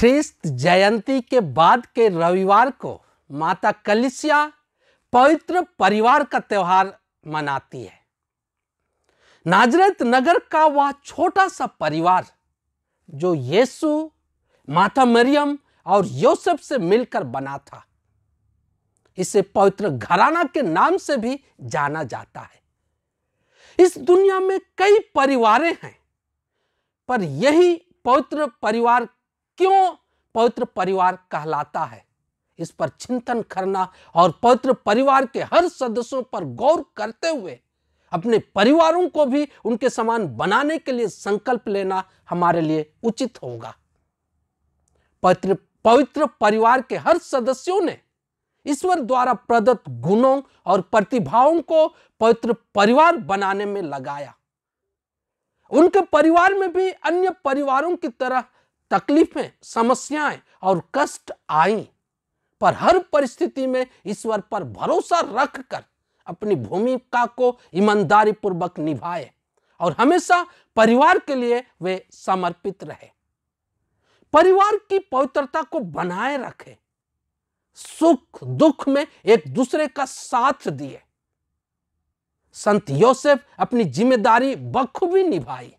ख्रिस्त जयंती के बाद के रविवार को माता कलिसिया पवित्र परिवार का त्यौहार मनाती है नाजरत नगर का वह छोटा सा परिवार जो यीशु माता मरियम और योसेफ से मिलकर बना था इसे पवित्र घराना के नाम से भी जाना जाता है इस दुनिया में कई परिवारें हैं पर यही पवित्र परिवार क्यों पवित्र परिवार कहलाता है इस पर चिंतन करना और पवित्र परिवार के हर सदस्यों पर गौर करते हुए अपने परिवारों को भी उनके समान बनाने के लिए संकल्प लेना हमारे लिए उचित होगा पवित्र पवित्र परिवार के हर सदस्यों ने ईश्वर द्वारा प्रदत्त गुणों और प्रतिभाओं को पवित्र परिवार बनाने में लगाया उनके परिवार में भी अन्य परिवारों की तरह तकलीफें समस्याएं और कष्ट आई पर हर परिस्थिति में ईश्वर पर भरोसा रखकर अपनी भूमिका को ईमानदारी पूर्वक निभाए और हमेशा परिवार के लिए वे समर्पित रहे परिवार की पवित्रता को बनाए रखे सुख दुख में एक दूसरे का साथ दिए संत योसेफ अपनी जिम्मेदारी बखूबी निभाई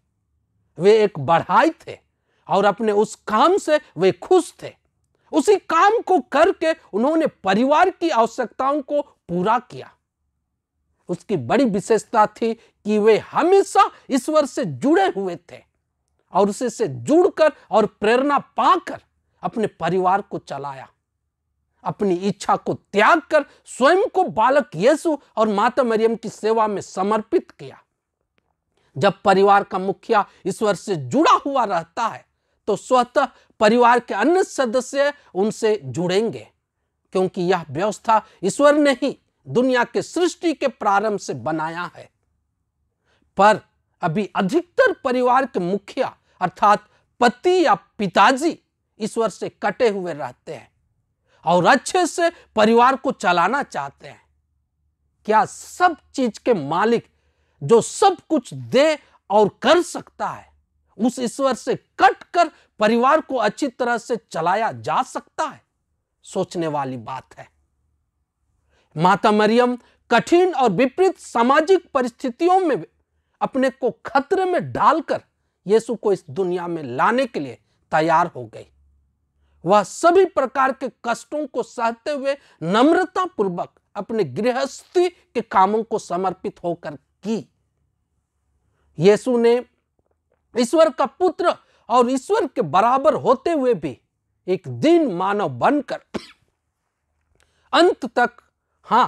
वे एक बढ़ाई थे और अपने उस काम से वे खुश थे उसी काम को करके उन्होंने परिवार की आवश्यकताओं को पूरा किया उसकी बड़ी विशेषता थी कि वे हमेशा ईश्वर से जुड़े हुए थे और उसे से जुड़कर और प्रेरणा पाकर अपने परिवार को चलाया अपनी इच्छा को त्याग कर स्वयं को बालक यीशु और माता मरियम की सेवा में समर्पित किया जब परिवार का मुखिया ईश्वर से जुड़ा हुआ रहता है तो स्वतः परिवार के अन्य सदस्य उनसे जुड़ेंगे क्योंकि यह व्यवस्था ईश्वर ने ही दुनिया के सृष्टि के प्रारंभ से बनाया है पर अभी अधिकतर परिवार के मुखिया अर्थात पति या पिताजी ईश्वर से कटे हुए रहते हैं और अच्छे से परिवार को चलाना चाहते हैं क्या सब चीज के मालिक जो सब कुछ दे और कर सकता है उस ईश्वर से कट कर परिवार को अच्छी तरह से चलाया जा सकता है सोचने वाली बात है माता मरियम कठिन और विपरीत सामाजिक परिस्थितियों में अपने को खतरे में डालकर यीशु को इस दुनिया में लाने के लिए तैयार हो गई वह सभी प्रकार के कष्टों को सहते हुए नम्रता पूर्वक अपने गृहस्थी के कामों को समर्पित होकर की यीशु ने ईश्वर का पुत्र और ईश्वर के बराबर होते हुए भी एक दिन मानव बनकर अंत तक हां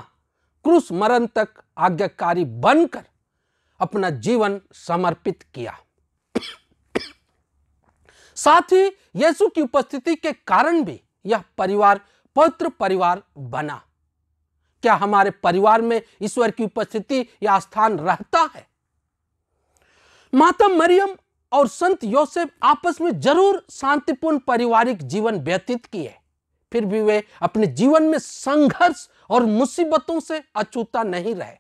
क्रूस मरण तक आज्ञाकारी बनकर अपना जीवन समर्पित किया साथ ही यीशु की उपस्थिति के कारण भी यह परिवार पवित्र परिवार बना क्या हमारे परिवार में ईश्वर की उपस्थिति या स्थान रहता है माता मरियम और संत योसेफ आपस में जरूर शांतिपूर्ण पारिवारिक जीवन व्यतीत किए फिर भी वे अपने जीवन में संघर्ष और मुसीबतों से अछूता नहीं रहे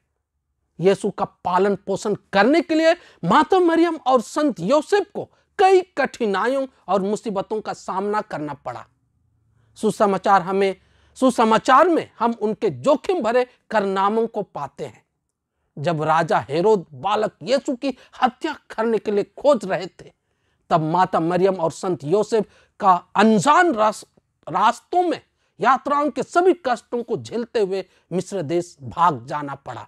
यीशु का पालन पोषण करने के लिए माता मरियम और संत योसेफ को कई कठिनाइयों और मुसीबतों का सामना करना पड़ा सुसमाचार हमें सुसमाचार में हम उनके जोखिम भरे करनामों को पाते हैं जब राजा हेरोद बालक येसु की हत्या करने के लिए खोज रहे थे तब माता मरियम और संत योसेफ का अनजान रास, रास्तों में यात्राओं के सभी कष्टों को झेलते हुए मिस्र देश भाग जाना पड़ा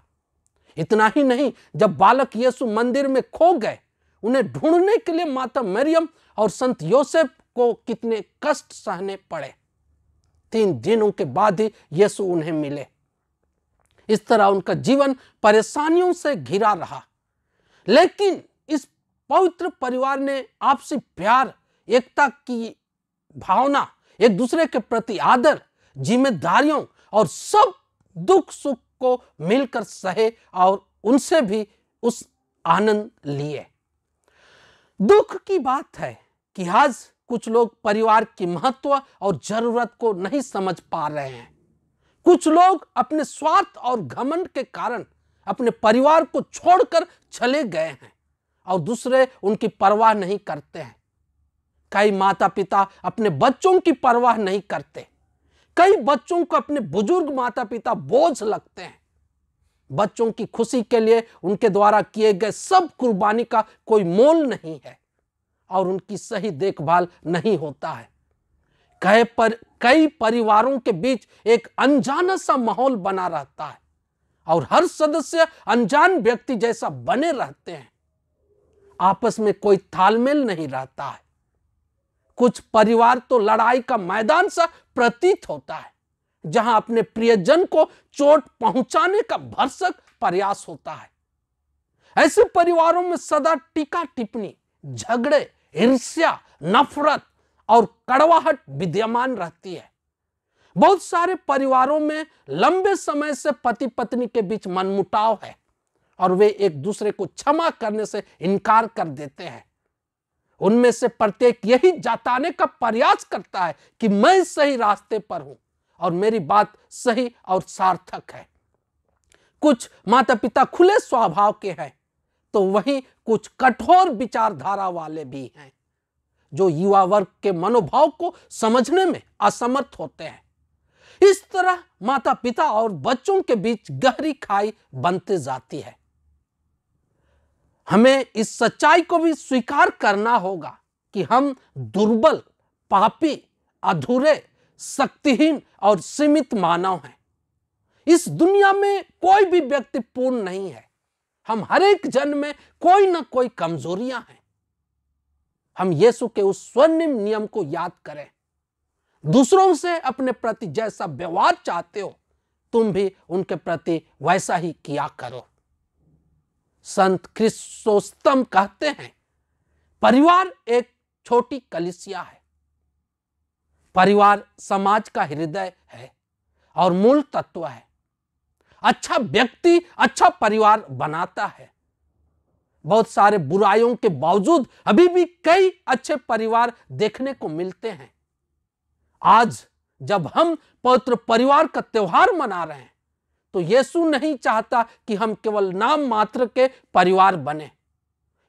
इतना ही नहीं जब बालक येसु मंदिर में खो गए उन्हें ढूंढने के लिए माता मरियम और संत योसेफ को कितने कष्ट सहने पड़े तीन दिनों के बाद ही येसु उन्हें मिले इस तरह उनका जीवन परेशानियों से घिरा रहा लेकिन इस पवित्र परिवार ने आपसी प्यार एकता की भावना एक दूसरे के प्रति आदर जिम्मेदारियों और सब दुख सुख को मिलकर सहे और उनसे भी उस आनंद लिए दुख की बात है कि आज कुछ लोग परिवार की महत्व और जरूरत को नहीं समझ पा रहे हैं कुछ लोग अपने स्वार्थ और घमंड के कारण अपने परिवार को छोड़कर चले गए हैं और दूसरे उनकी परवाह नहीं करते हैं कई माता पिता अपने बच्चों की परवाह नहीं करते कई बच्चों को अपने बुजुर्ग माता पिता बोझ लगते हैं बच्चों की खुशी के लिए उनके द्वारा किए गए सब कुर्बानी का कोई मोल नहीं है और उनकी सही देखभाल नहीं होता है कई पर कई परिवारों के बीच एक अनजाना सा माहौल बना रहता है और हर सदस्य अनजान व्यक्ति जैसा बने रहते हैं आपस में कोई तालमेल नहीं रहता है कुछ परिवार तो लड़ाई का मैदान सा प्रतीत होता है जहां अपने प्रियजन को चोट पहुंचाने का भरसक प्रयास होता है ऐसे परिवारों में सदा टीका टिप्पणी झगड़े ईर्ष्या नफरत और कड़वाहट विद्यमान रहती है बहुत सारे परिवारों में लंबे समय से पति पत्नी के बीच मनमुटाव है और वे एक दूसरे को क्षमा करने से इनकार कर देते हैं उनमें से प्रत्येक यही जाताने का प्रयास करता है कि मैं सही रास्ते पर हूं और मेरी बात सही और सार्थक है कुछ माता पिता खुले स्वभाव के हैं तो वहीं कुछ कठोर विचारधारा वाले भी हैं जो युवा वर्ग के मनोभाव को समझने में असमर्थ होते हैं इस तरह माता पिता और बच्चों के बीच गहरी खाई बनती जाती है हमें इस सच्चाई को भी स्वीकार करना होगा कि हम दुर्बल पापी अधूरे शक्तिहीन और सीमित मानव हैं इस दुनिया में कोई भी व्यक्ति पूर्ण नहीं है हम हर एक जन्म में कोई ना कोई कमजोरियां हैं हम यीशु के उस स्वर्णिम नियम को याद करें दूसरों से अपने प्रति जैसा व्यवहार चाहते हो तुम भी उनके प्रति वैसा ही किया करो संत क्रिस्ोस्तम कहते हैं परिवार एक छोटी कलिसिया है परिवार समाज का हृदय है और मूल तत्व है अच्छा व्यक्ति अच्छा परिवार बनाता है बहुत सारे बुराइयों के बावजूद अभी भी कई अच्छे परिवार देखने को मिलते हैं आज जब हम पवित्र परिवार का त्यौहार मना रहे हैं तो यीशु नहीं चाहता कि हम केवल नाम मात्र के परिवार बने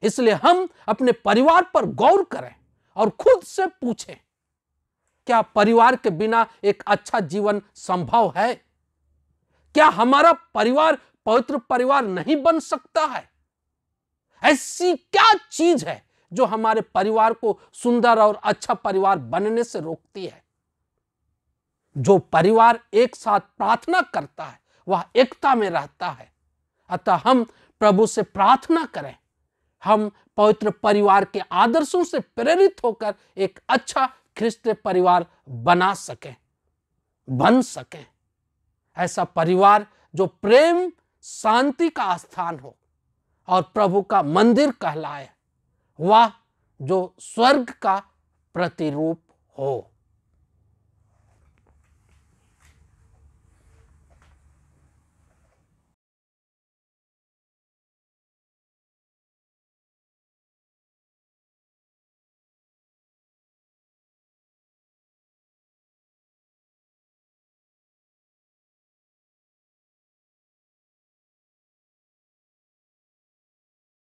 इसलिए हम अपने परिवार पर गौर करें और खुद से पूछें क्या परिवार के बिना एक अच्छा जीवन संभव है क्या हमारा परिवार पवित्र परिवार नहीं बन सकता है ऐसी क्या चीज है जो हमारे परिवार को सुंदर और अच्छा परिवार बनने से रोकती है जो परिवार एक साथ प्रार्थना करता है वह एकता में रहता है अतः हम प्रभु से प्रार्थना करें हम पवित्र परिवार के आदर्शों से प्रेरित होकर एक अच्छा ख्रिस्त परिवार बना सके बन सके ऐसा परिवार जो प्रेम शांति का स्थान हो और प्रभु का मंदिर कहलाए वह जो स्वर्ग का प्रतिरूप हो